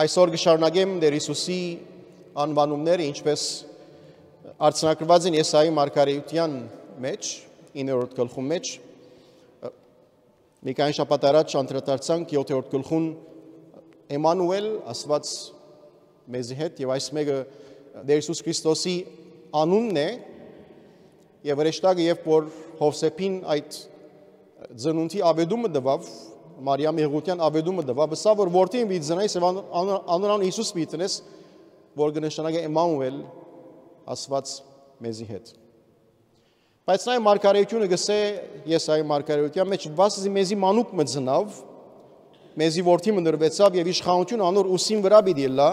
Այսօր գշարունակեմ Տեր Հիսուսի անվանումները, ինչպես արցանակրված են Եսայի մարգարեության մեջ, 9-րդ գլխում մեջ։ Մի քանի շաբաթ առաջ անդրադարձանք 7-րդ գլխուն Էմանուել, Աստված մեզի հետ եւ այս մեկը Տեր Հիսուս Քրիստոսի անունն է եւ հրեշտակը երբ որ Հովսեփին այդ ծնունդի ավետումը տվավ Մարիամի հղության ավետումը դվա, բսա որ որդին մի ձնայիս եւ անունան Հիսուս մի տնես, որ կնշանակի Էմմանուել, ասված մեզի հետ։ Բայց նայ մարգարեությունը գսե ես այ մարգարեության մեջ վասզի մեզի մանուկ մծնավ, մեզի որդի մնրվեցավ եւ իշխանություն անոր ուսին վրա պիտի լա,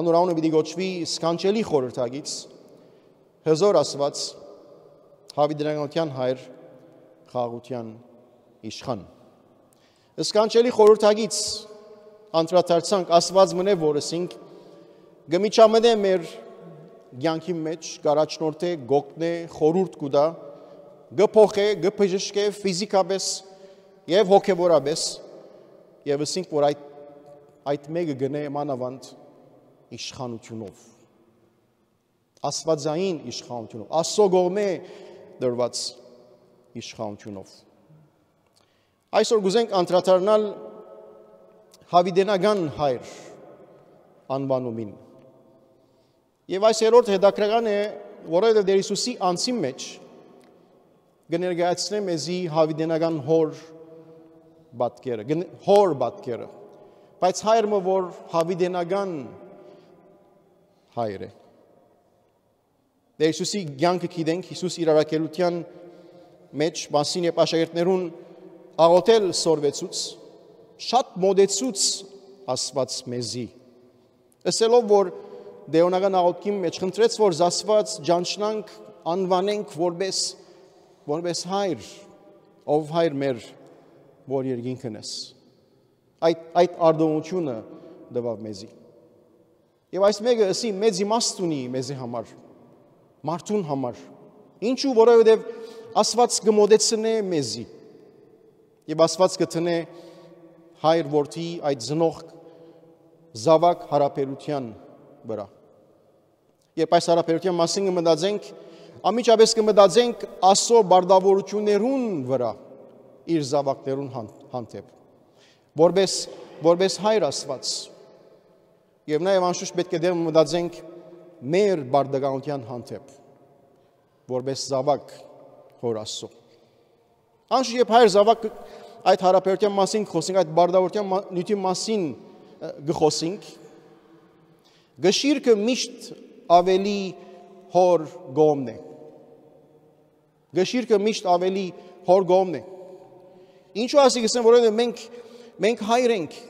անոր անունը պիտի գոչվի սքանչելի խորհրդագից, հզոր ասված հավիդրանության հայր խաղության իշխան։ Սկանչելի խորհրդագից անդրադարձանք Աստված մնե որսինք գմիջամենե մեր ցանկի մեջ գարաճնորթե գոգնե խորուրդ կուտա գփոխե գփժշկե ֆիզիկապես եւ հոգեորապես եւ ասինք որ այդ այդ մեկը գնե մանավանդ իշխանությունով աստվածային իշխանությունով աստծո գողմե դրված իշխանությունով Այսօր գուզենք անդրադառնալ հավիդենական հայր անվանումին։ Եվ այս երրորդ հետաքրական է, որովհետև Տեր Հիսուսի անձի մեջ կներկայացնեմ էզի հավիդենական հոր բատկերը, հոր բատկերը։ Բայց հայրը որ հավիդենական հայր է։ Տեր Հիսուսի ցանկը գիտենք, Հիսուս իր առաքելության մեջ մասին եւ աշակերտներուն աղոթել սորվեցուց, շատ մոդեցուց ասված մեզի։ Ասելով, որ դեոնական աղոթքի մեջ խնդրեց, որ զասված ճանչնանք, անվանենք որպես որպես հայր, ով հայր մեր, որ երկինքն ես։ Այդ այդ արդողությունը դվավ մեզի։ Եվ այս մեկը ասի մեծ իմաստ ունի մեզի համար, մարդուն համար։ Ինչու, որովհետև Աստված կմոդեցնե մեզի։ մեզի Եվ Աստված կտնե հայր որդի այդ զնող զավակ հարաբերության վրա։ Երբ այս հարաբերության մասին կմտածենք, ամիջապես կմտածենք Աստծո բարդավորություններուն վրա իր զավակներուն հանդեպ։ Որբես որբես հայր Աստված։ Եվ նաև անշուշտ պետք է դեռ մտածենք մեր բարդականության հանդեպ։ Որբես զավակ հոր Աստծո։ Անշուշտ երբ հայր զավակ այդ հարաբերության մասին խոսենք, այդ բարդավորության նյութի մասին գխոսենք, գշիրքը միշտ ավելի հոր գոմն է։ Գշիրքը միշտ ավելի հոր գոմն է։ Ինչու ասի գսեմ, որովհետև մենք մենք հայր ենք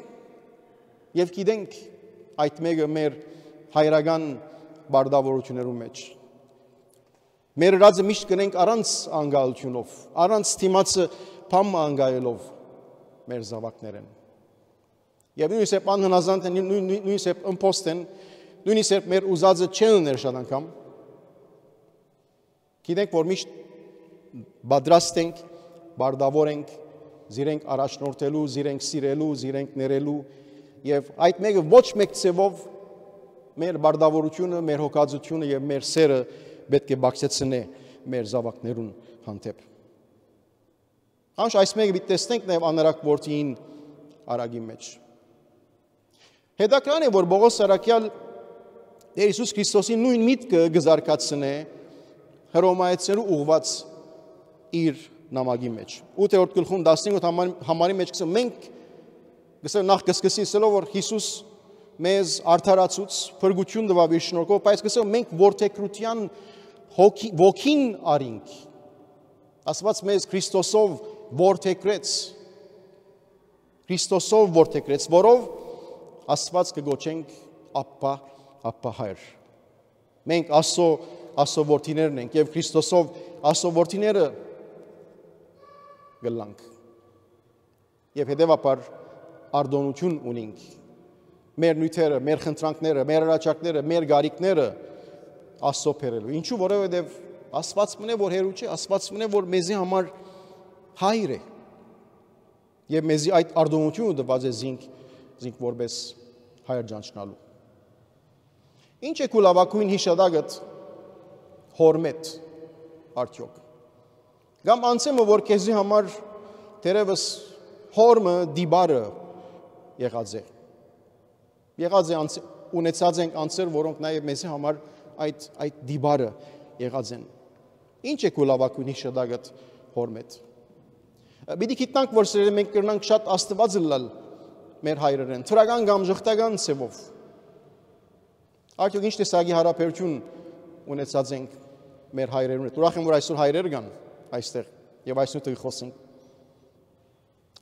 եւ գիտենք այդ մեկը մեր հայրական բարդավորություններում մեջ։ մեր Մեր ռազը միշտ կնենք առանց անգալությունով, առանց թիմացը փամ անգայելով մեր զավակներեն։ Եվ նույնիսկ եթե անհնազանդ են, նույնիսկ եթե ըմփոստ են, նույնիսկ եթե մեր ուզածը չեն ներշան անգամ, գիտենք, որ միշտ բادرաստ ենք, բարդավոր ենք, զիրենք առաջնորդելու, զիրենք սիրելու, զիրենք ներելու եւ այդ մեկը ոչ մեկ ցևով մեր բարդավորությունը, մեր հոգածությունը եւ մեր սերը մեր պետք է բացեցնե մեր զավակներուն հանդեպ։ Անշ այս մեկը պիտի տեսնենք նաև անարակ որդին արագի մեջ։ Հետաքրքրան է, որ Բողոս Սարակյալ Տեր Հիսուս Քրիստոսի նույն միտքը գզարկացնե հռոմայեցերու ուղված իր նամակի մեջ։ 8-րդ գլխում 15 համարի մեջ գսում մենք գսել նախ կսկսի սելով որ Հիսուս մեզ արդարացուց, փրկություն տվավ իր շնորհքով, բայց գսել մենք որդեգրության հոգի ոգին արինք ասված մեզ Քրիստոսով որդեկրեց Քրիստոսով որդեկրեց որով ասված կգոչենք ապա ապա հայր մենք ասո ասո որդիներն ենք եւ Քրիստոսով ասո որդիները գլանք եւ հետեւաբար արդոնություն ունենք մեր նյութերը, մեր խնդրանքները, մեր հրաճակները, մեր գարիկները, մեր Աստծո բերելու։ Ինչու, որովհետև Աստված մնե որ հերու չէ, Աստված մնե որ մեզի համար հայր է։ Եվ մեզի այդ արդյունությունը դված է զինք, զինք որպես հայր ճանչնալու։ Ինչ է կուլավակույն հիշադակդ հորմետ արդյոք։ Կամ անցեմը որ քեզի համար դերևս հորմը դիբարը եղած է։ Եղած է անց, ունեցած ենք անձեր, որոնք նաև մեզի համար այդ այդ դիբարը եղած են։ Ինչ է կուլավակունի շդագտ հորմետ։ Մենք գիտնանք, որ սրերը մենք կրնանք շատ աստված լալ մեր հայրերեն, թրական կամ ժխտական ցևով։ Արդյոք ինչ տեսակի հարաբերություն ունեցած ենք մեր հայրերուն հետ։ Ուրախ եմ, որ այսօր հայրեր կան այստեղ եւ այսօր դուք խոսենք։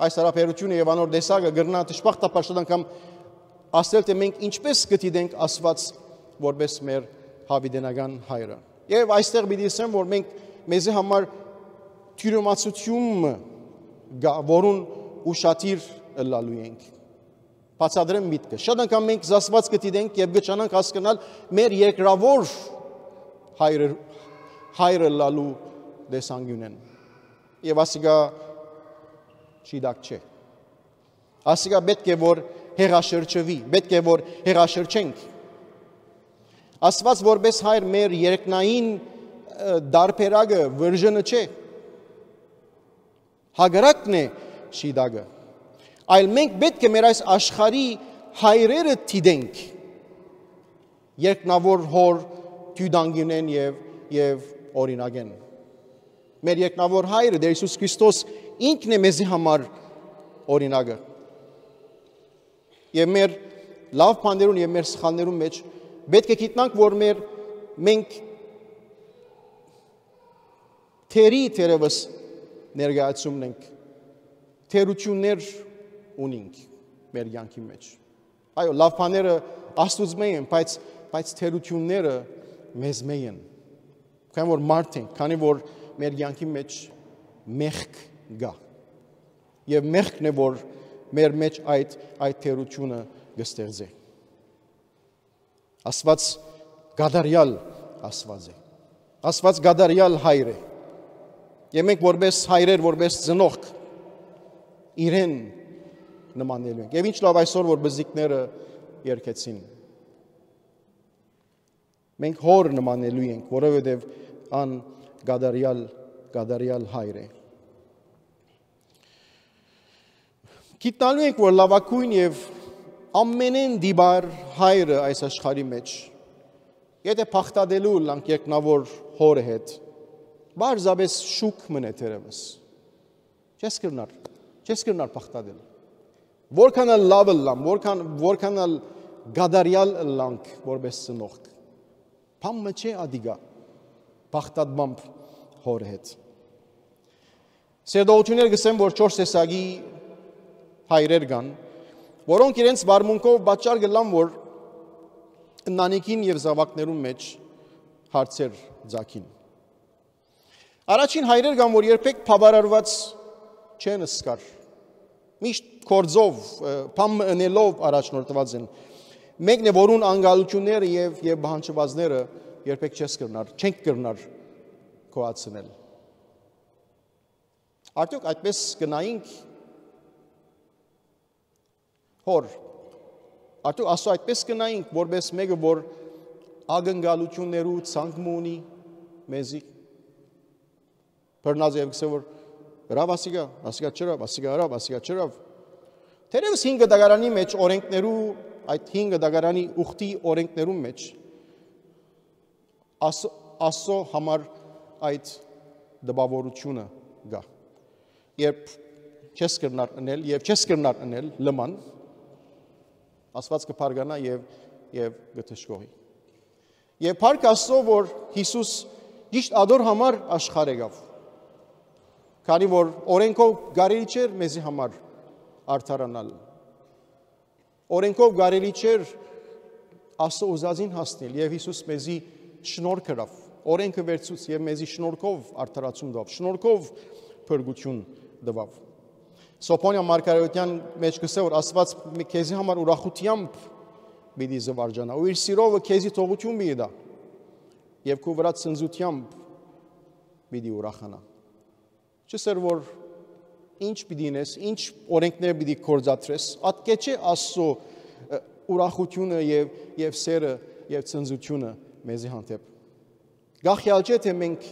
Այս հարաբերությունը եւ անոր դեսակը գրնա դժբախտաբար շատ անգամ ասել թե մենք ինչպես գտիդենք Աստված որպես մեր հավիդենական հայրը։ Եվ այստեղ պիտի ասեմ, որ մենք մեզի համար թյուրոմացությունը որուն ուշադիր լալու ենք։ Բացադրեմ միտքը։ Շատ անգամ մենք զասված կդիտենք եւ գճանանք հասկանալ մեր երկրավոր հայրը հայրը լալու դեսանգյունեն։ Եվ ասիկա չի դակ չէ։ Ասիկա պետք է որ հեղաշրջվի, պետք է որ հեղաշրջենք Աստված որպես հայր մեր երկնային դարբերակը վրժնը չէ։ Հագարակն է շիդագը։ Այլ մենք պետք է մեր այս աշխարհի հայրերը դիտենք։ Երկնավոր հոր դյուդանգինեն եւ եւ օրինագեն։ Մեր երկնավոր հայրը Դեր Հիսուս Քրիստոս ինքն է մեզի համար օրինակը։ Եվ մեր լավ բաներուն եւ մեր սխալներուն մեջ մեջ Պետք է գիտնանք, որ մեր մենք թերի թերևս ներգայացումն ենք, թերություններ ունինք մեր յանքի մեջ։ Այո, լավ բաները աստուծո մեզ են, բայց բայց թերությունները մեզ մեզ են։ Քանի որ մարդ ենք, քանի որ մեր յանքի մեջ մեղք գա։ Եվ մեղքն է որ մեր մեջ այդ այդ թերությունը կստեղծի։ Աստված գադարյալ Աստված է։ Աստված գադարյալ հայր է։ Եվ մենք որպես հայրեր, որպես ծնողք իրեն նմանելու ենք։ Եվ ինչ լավ այսօր որ բզիկները երկեցին։ Մենք հոր նմանելու ենք, որովհետև ան գադարյալ գադարյալ հայր է։ Գիտնալու ենք, որ լավակույն եւ և ամենեն դիբար հայրը այս աշխարի մեջ։ Եթե փախտադելու լանք երկնավոր հորը հետ, բարձաբես շուկ մնե թերևս։ Չես կրնար, չես կրնար փախտադել։ Որքան էլ լավը լամ, որքան որքան էլ գադարյալ լանք որպես ծնողք։ Փամը չէ ադիգա։ Փախտադմամբ հոր հետ։ Սերդողությունները գսեմ, որ 4 տեսակի հայրեր կան, որոնք իրենց վարմունքով պատճառ գլան, որ ընանիքին եւ զավակներուն մեջ հարցեր ձակին։ Առաջին հայրեր կան, որ երբեք փաբարարված չեն սկար։ Միշտ կորձով, փամ ընելով առաջնորդված են։ Մեկն է, որուն անգալությունները եւ եւ բանջվածները երբեք չես կրնար, չենք կրնար կոացնել։ Արդյոք այդպես կնայինք Հոր Արդյոք Աստծո այդպես կնայինք, որպես մեկը, որ ագնգալություններու ցանկում ունի մեզի։ Բռնած եւ գսե որ հրավ ասիկա, ասիկա չրավ, ասիկա հրավ, ասիկա չրավ։ Թերևս 5 դագարանի մեջ օրենքներու այդ 5 դագարանի ուխտի օրենքներու մեջ Աստծո համար այդ դպավորությունը գա։ Երբ չես կրնար անել եւ չես կրնար անել լման Աստված կփարգանա եւ եւ գթշկողի։ Եվ փառք Աստծո, որ Հիսուս ճիշտ ադոր համար աշխարհ եկավ։ Քանի որ օրենքով գարելի չէր մեզի համար արդարանալ։ Օրենքով գարելի չէր Աստծո ուզածին հասնել եւ Հիսուս մեզի շնորհ կրավ։ Օրենքը վերցուց եւ մեզի շնորհքով արդարացում տվավ։ Շնորհքով փրկություն տվավ։ Սոփոնիա Մարգարեոթյան մեջ գսե որ Աստված մի քեզի համար ուրախությամբ պիտի զվարճանա ու իր սիրովը քեզի թողություն մի դա եւ քո վրա ցնզությամբ պիտի ուրախանա չսեր որ ինչ պիտի ինես ինչ օրենքներ պիտի կորցածրես ատկե չէ աստծո ուրախությունը եւ եւ սերը եւ ցնզությունը մեզի հանդեպ գախյալ չէ թե մենք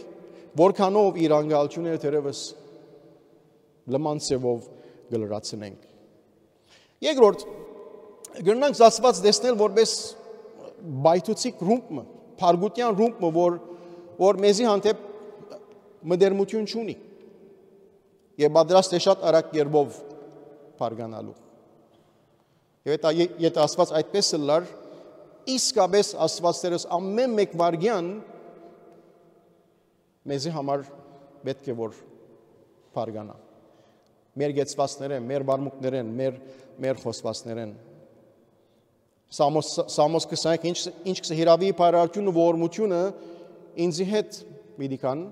որքանով իրանգալությունները դերևս լման ծևով գլորացնենք։ Երկրորդ գրնանք զասված դեսնել որպես բայթուցիկ ռումբը, փարգուտյան ռումբը, որ որ մեզի հանդեպ մդերմություն չունի։ Եվ պատրաստ է շատ արագ երբով փարգանալու։ Եվ դա եթե ասված այդպես լար, իսկապես ասված Տերս ամեն մեկ վարգյան մեզի համար պետք է որ փարգանա մեր գեցվածներեն, մեր բարմուկներեն, մեր մեր խոսվածներեն։ Սամոս Սամոս 25 ինչ ինչ կհիրավի բարարարությունը ողորմությունը ինձի հետ մի դիկան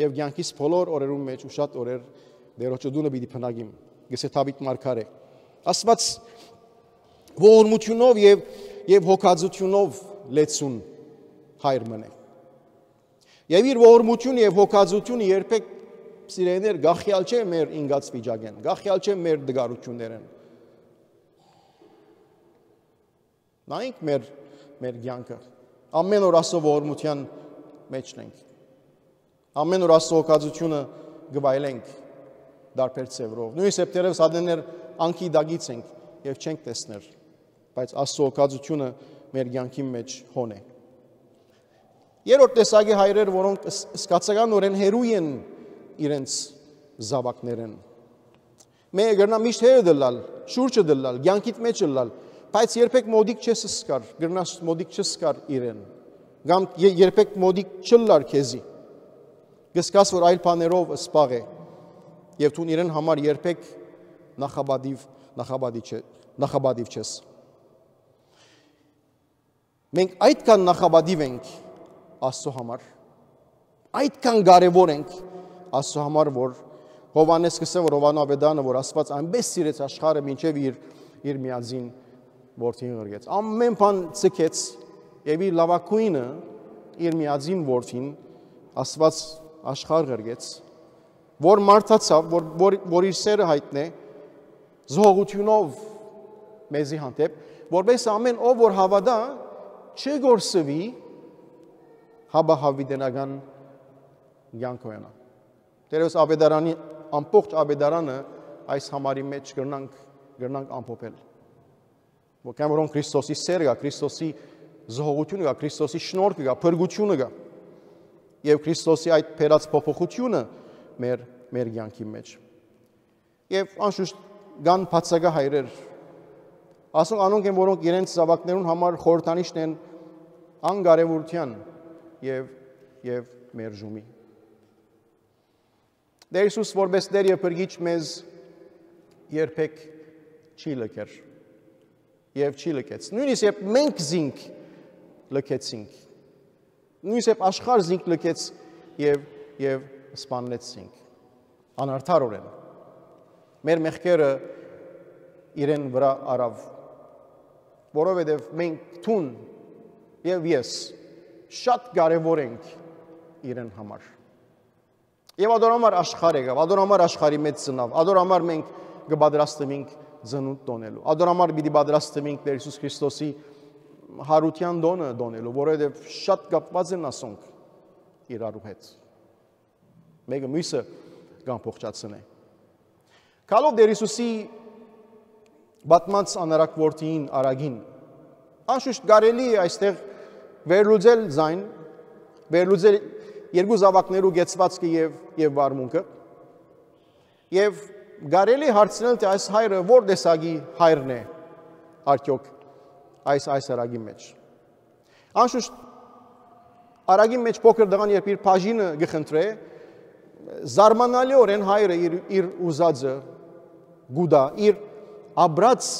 եւ ցանկիս բոլոր օրերում մեջ ու շատ օրեր դերոջդունը պիտի փնագիմ գսե Դավիթ մարգարե Աստված ողորմությունով եւ եւ հոգածությունով լեցուն հայր մնե Եվ իր ողորմությունը եւ հոգածությունը երբեք սիրելիներ, գախյալ չէ մեր ինգած վիճակեն, գախյալ չէ մեր դգարություններն։ Նայեք մեր մեր ցանկը։ Ամեն օր ասով ողորմության մեջն ենք։ Ամեն օր ասով օկածությունը գվայլենք դարբեր ծևրով։ Նույն սեպտեմբերով սադեներ անքի դագից ենք եւ չենք տեսներ, բայց Աստծո օկածությունը մեր ցանկի մեջ հոն է։ Երրորդ տեսակի հայրեր, որոնք սկացականորեն հերույ են, հերույն, իրենց զավակներեն։ Մեկ գրնա միշտ հերը դլալ, շուրջը դլալ, ցանկիտ մեջը լալ, բայց երբեք մոդիկ չես սկար, գրնաս մոդիկ չսկար իրեն։ Կամ երբեք մոդիկ չլար քեզի։ Գսկաս որ այլ բաներով սպաղ է։ Եվ դու իրեն համար երբեք նախաբադիվ, նախաբադի չէ, նախաբադիվ չես։ Մենք այդքան նախաբադիվ ենք Աստծո համար։ Այդքան կարևոր ենք Աստծո համար, որ Հովանես սկսեմ որ Հովանո Ավետարանը, որ Աստված այնպես սիրեց աշխարհը, ինչև իր իր միածին որդին ղրգեց։ Ամեն բան ցկեց եւ իր լավակույնը իր միածին որդին Աստված աշխարհ ղրգեց, որ մարտացավ, որ որ, որ իր սերը հայտնե զողությունով մեզի հանդեպ, որբես ամեն ով որ հավատա չգորսվի հաբահավիդենական յանքոյանա Տերևս Աբեդարանի ամբողջ Աբեդարանը այս համարի մեջ գրնանք գրնանք ամփոփել։ Ողքան որոնք Քրիստոսի սերը գա, Քրիստոսի զողողությունը գա, Քրիստոսի շնորհքը գա, փրկությունը գա։ Եվ Քրիստոսի այդ փերած փոփոխությունը մեր մեր յանքի մեջ։ Եվ անշուշտ կան բացակա հայրեր։ Ասում անոնք են որոնք իրենց զավակներուն համար խորհրդանիշն են անկարևորության եւ եւ մեր ժումի։ Դե Հիսուս որպես Տեր եւ Փրկիչ մեզ երբեք չի լքեր եւ չի լքեց։ Նույնիսկ երբ մենք զինք լքեցինք։ Նույնիսկ երբ աշխարհ զինք լքեց եւ եւ սպանեցինք անարդարորեն։ Մեր մեղքերը իրեն վրա արավ, որովհետև մենք թուն եւ ես շատ կարեւոր ենք իրեն համար։ Եվ ադոր համար աշխարհ եկավ, ադոր համար աշխարհի մեծ ծնավ, ադոր համար մենք կպատրաստվենք ծնունդ տոնելու։ Ադոր համար պիտի պատրաստվենք Տեր Հիսուս Քրիստոսի հարության տոնը տոնելու, որովհետև շատ կապված են ասոնք իրարու հետ։ Մեկը մյուսը կան փոխճացնե։ Կալով Տեր Հիսուսի բատմած անարակ որդին արագին։ Անշուշտ կարելի է այստեղ վերլուծել զայն, վերլուծել երկու զավակներու գեցվածքը եւ եւ վարմունքը եւ գարելի հարցնել թե այս հայրը ո՞ր տեսակի հայրն է արդյոք այս այս արագի մեջ անշուշտ արագի մեջ փոքր դղան երբ իր բաժինը գխնդրե զարմանալիորեն հայրը իր իր ուզածը գուդա իր աբրած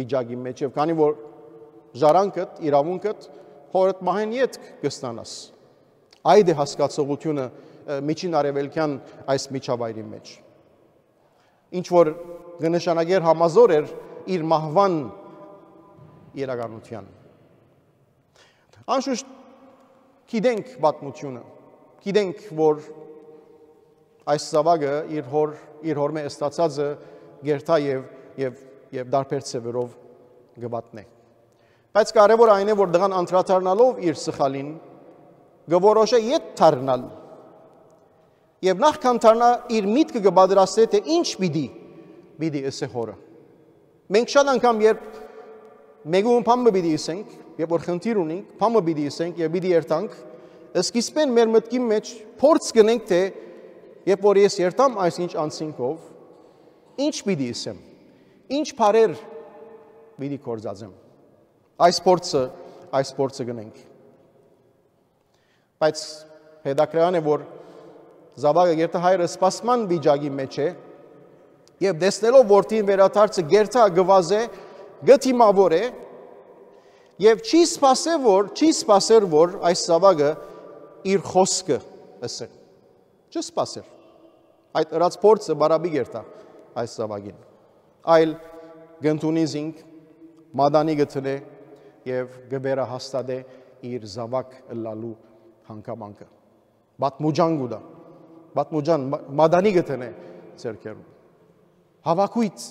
վիճակի մեջ եւ քանի որ ժարանքդ իրավունքդ հորդ մահեն յետք կստանաս Այդ է հասկացողությունը միջին արևելքյան այս միջավայրի մեջ։ Ինչ որ գնշանագեր համազոր էր իր մահվան իրականության։ Անշուշտ գիտենք պատմությունը։ Գիտենք, որ այս զավակը իր հոր իր հորմե ստացածը գերտա եւ եւ եւ դարբեր ծևերով գվատնե։ Բայց կարևոր այն է, որ դրան անդրադառնալով իր սխալին գորոշե ետ թարնալ։ Եվ նախքան թարնա իր միտքը կբադրաստի թե ինչ պիտի պիտի ասե հորը։ Մենք շատ անգամ երբ մեգուն փամը պիտի ասենք, երբ որ խնդիր ունենք, փամը պիտի ասենք եւ պիտի երթանք, սկիզբեն մեր մտքի մեջ փորձ գնենք թե երբ որ ես երթամ այս ինչ անցինքով ինչ պիտի ասեմ։ Ինչ բարեր պիտի կործածեմ։ Այս փորձը, այս փորձը գնենք։ Բայց հետաքրքրան է, որ զավակը երբ հայրը սպասման վիճակի մեջ է, եւ դեսնելով որդին վերաթարցը գերտա գվազ է, գթիմավոր է, եւ չի սпасել որ, չի սпасել որ այս զավակը իր խոսքը լսեր։ Չսпасեր։ Այդ ըրած փորձը բարաբի գերտա այս զավակին։ Այլ գնտունի զինք մադանի գտնե եւ գբերը հաստատե իր զավակ լալու հանքամանքը։ Բատմոջան գուդա։ Բատմոջան մադանի գտնե ցերկերում։ Հավաքույց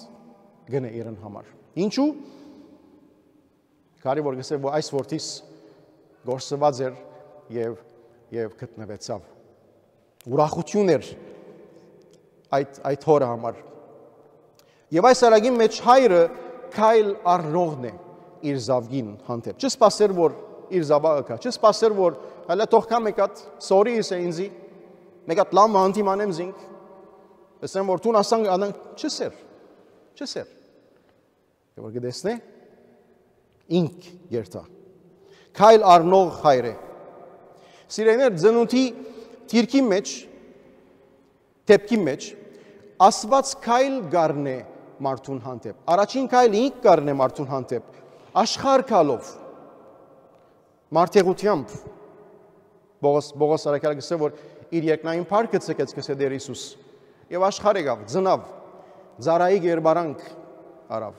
գնե իրեն համար։ Ինչու՞։ Կարի որ գսե որ այս որդիս գործված էր եւ եւ գտնվեցավ ուրախություն էր այդ այդ հորը համար։ Եվ այս արագի մեջ հայրը քայլ առնողն է իր զավգին հանդեպ։ Չսպասեր որ իր զավակը կա։ Չի սпасեր որ հələ թող կամ մեկ հատ sorry իսե ինձի մեկ հատ լավ մանտի մանեմ զինք։ Ասեմ որ տուն ասան անան չսեր։ Չսեր։ Եվ որ գտեսնե ինք երթա։ Քայլ առնող հայր է։ Սիրեներ ծնունդի դիրքի մեջ դեպքի մեջ Աստված քայլ գառն է մարդուն հանդեպ։ Առաջին քայլը ինք կառն է մարդուն հանդեպ։ Աշխարհ քալով Մարտիրությամբ Բողոս Բողոս Արաքյալը գսել որ իր երկնային փառքը ցկեց գսե դեր Հիսուս եւ աշխարհ եկավ ծնավ ծարայի գերբարանք արավ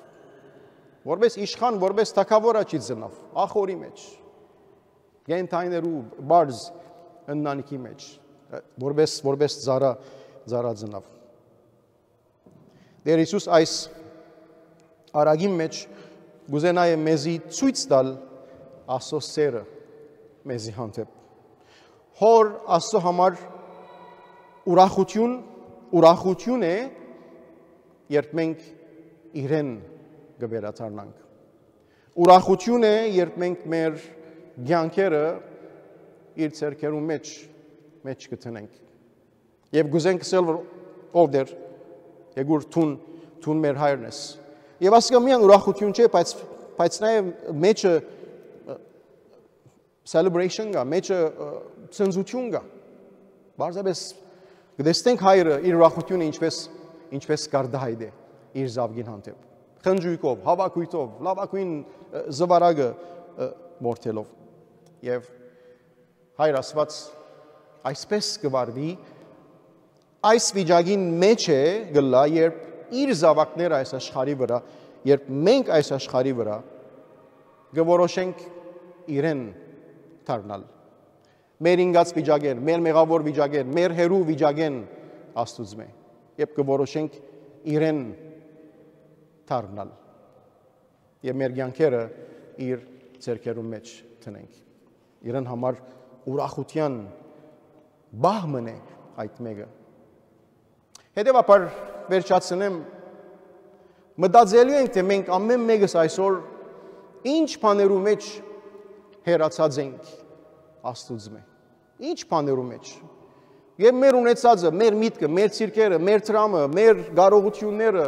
որպես իշխան որպես թակավորա չի ծնավ ախորի մեջ յենթայներու բարզ ըննանիքի մեջ որպես որպես ծարա ծարա ծնավ դեր Հիսուս այս արագի մեջ գուզենայե մեզի ցույց տալ Աստծո սերը մեզի հանդեպ։ Հոր Աստծո համար ուրախություն, ուրախություն է, երբ մենք իրեն գվերացարնանք։ Ուրախություն է, երբ մենք մեր ցանկերը իր ցերկերու մեջ մեջ գտնենք։ Եվ գուզենք ասել, որ ով դեր եգուր տուն տուն մեր հայրն ես։ Եվ ասկամյան ուրախություն չէ, բայց բայց նաև մեջը մեջ celebration կա, մեջը ծնծություն կա։ Բարձրապես գտեստենք հայրը իր ուրախությունը ինչպես ինչպես կարդահայտ է իր զավգին հանդեպ։ Խնջույքով, հավաքույտով, լավակույն զվարագը մորթելով։ Եվ հայր ասված այսպես կվարվի այս վիճակին մեջ է գլա, երբ իր զավակները այս աշխարի վրա, երբ մենք այս աշխարի վրա գորոշենք իրեն դառնալ։ Մեր ինգած վիճակեն, մեր մեղավոր վիճակեն, մեր հերու վիճակեն Աստուծո մե։ Եբ կորոշենք իրեն դառնալ։ Եվ մեր յանքերը իր ցերկերում մեջ տնենք։ Իրեն համար ուրախության բահմն է այդ մեګه։ Հետևաբար վերջացնեմ մտածելու ենք թե մենք ամեն մեկս այսօր ինչ բաներու մեջ հերացած ենք Աստուծո մեջ։ Ինչ բաներու մեջ։ Եվ մեր ունեցածը, մեր միտքը, մեր ցիրկերը, մեր ծրամը, մեր գարողությունները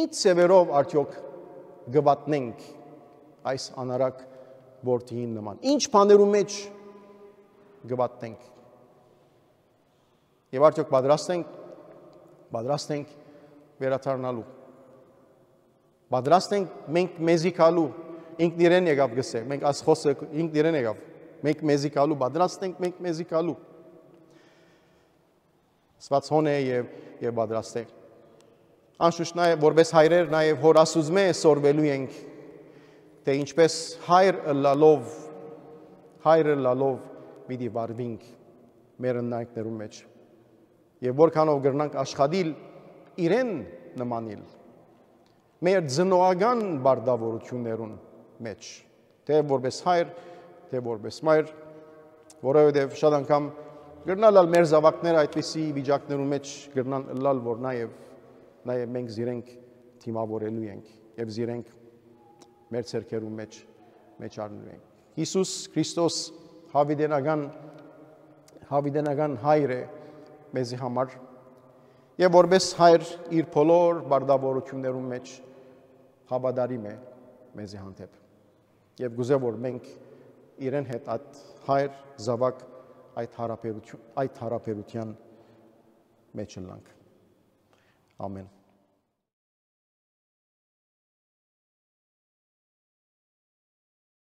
ինչ ծևերով արդյոք գվատնենք այս անարակ որդին նման։ Ինչ բաներու մեջ գվատնենք։ Եվ արդյոք պատրաստ ենք, պատրաստ ենք վերաթարնալու։ Պատրաստ ենք մենք մեզի գալու ինքն իրեն եկավ գսե։ Մենք աս խոսը ինքն իրեն եկավ։ Մենք մեզի կալու պատրաստ ենք, մենք մեզի կալու։ Սված հոն է եւ եւ պատրաստ է։ Անշուշտ նաեւ որպես հայրեր նաեւ հորասուզմե սորվելու ենք թե ինչպես հայր լալով հայրը լալով պիտի վարվինք մեր ընտանիքներում մեջ։ Եվ որքանով գրնանք աշխատիլ իրեն նմանիլ մեր ծնողական բարդավորություններուն մեջ, թե որպես հայր, թե որպես մայր, որովհետև շատ անգամ գրնալալ մեր զավակները այդպիսի վիճակներում մեջ գրնան լալ, որ նաև նաև մենք զիրենք թիմավորելու ենք եւ զիրենք մեր ցերկերում մեջ մեջ առնելու ենք։ Հիսուս Քրիստոս հավիդենական հավիդենական հայր է մեզի համար եւ որպես հայր իր բոլոր բարդավորություններում մեջ հավատարիմ է մեզի հանդեպ եւ գուզե որ մենք իրեն հետ այդ հայր զավակ այդ հարաբերություն այդ հարաբերության մեջ ընանք ամեն